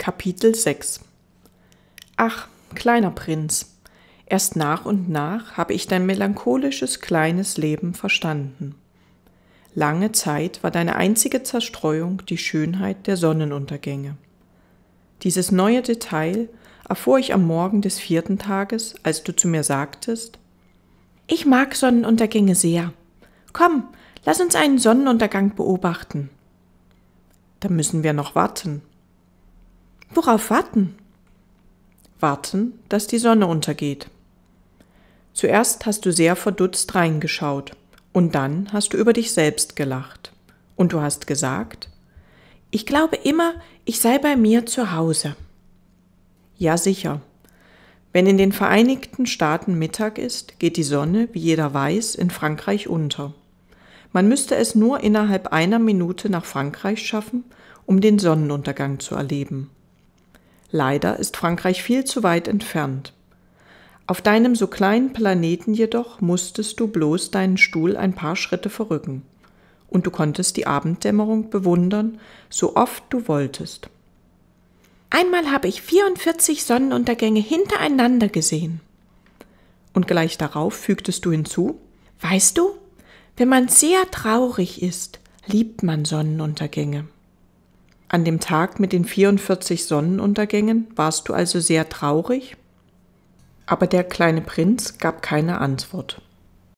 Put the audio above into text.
Kapitel 6 Ach, kleiner Prinz, erst nach und nach habe ich dein melancholisches kleines Leben verstanden. Lange Zeit war deine einzige Zerstreuung die Schönheit der Sonnenuntergänge. Dieses neue Detail erfuhr ich am Morgen des vierten Tages, als du zu mir sagtest, ich mag Sonnenuntergänge sehr. Komm, lass uns einen Sonnenuntergang beobachten. Da müssen wir noch warten, Worauf warten? Warten, dass die Sonne untergeht. Zuerst hast du sehr verdutzt reingeschaut und dann hast du über dich selbst gelacht. Und du hast gesagt, ich glaube immer, ich sei bei mir zu Hause. Ja sicher. Wenn in den Vereinigten Staaten Mittag ist, geht die Sonne, wie jeder weiß, in Frankreich unter. Man müsste es nur innerhalb einer Minute nach Frankreich schaffen, um den Sonnenuntergang zu erleben. Leider ist Frankreich viel zu weit entfernt. Auf deinem so kleinen Planeten jedoch musstest du bloß deinen Stuhl ein paar Schritte verrücken, und du konntest die Abenddämmerung bewundern, so oft du wolltest. Einmal habe ich 44 Sonnenuntergänge hintereinander gesehen. Und gleich darauf fügtest du hinzu, weißt du, wenn man sehr traurig ist, liebt man Sonnenuntergänge. An dem Tag mit den 44 Sonnenuntergängen warst du also sehr traurig? Aber der kleine Prinz gab keine Antwort.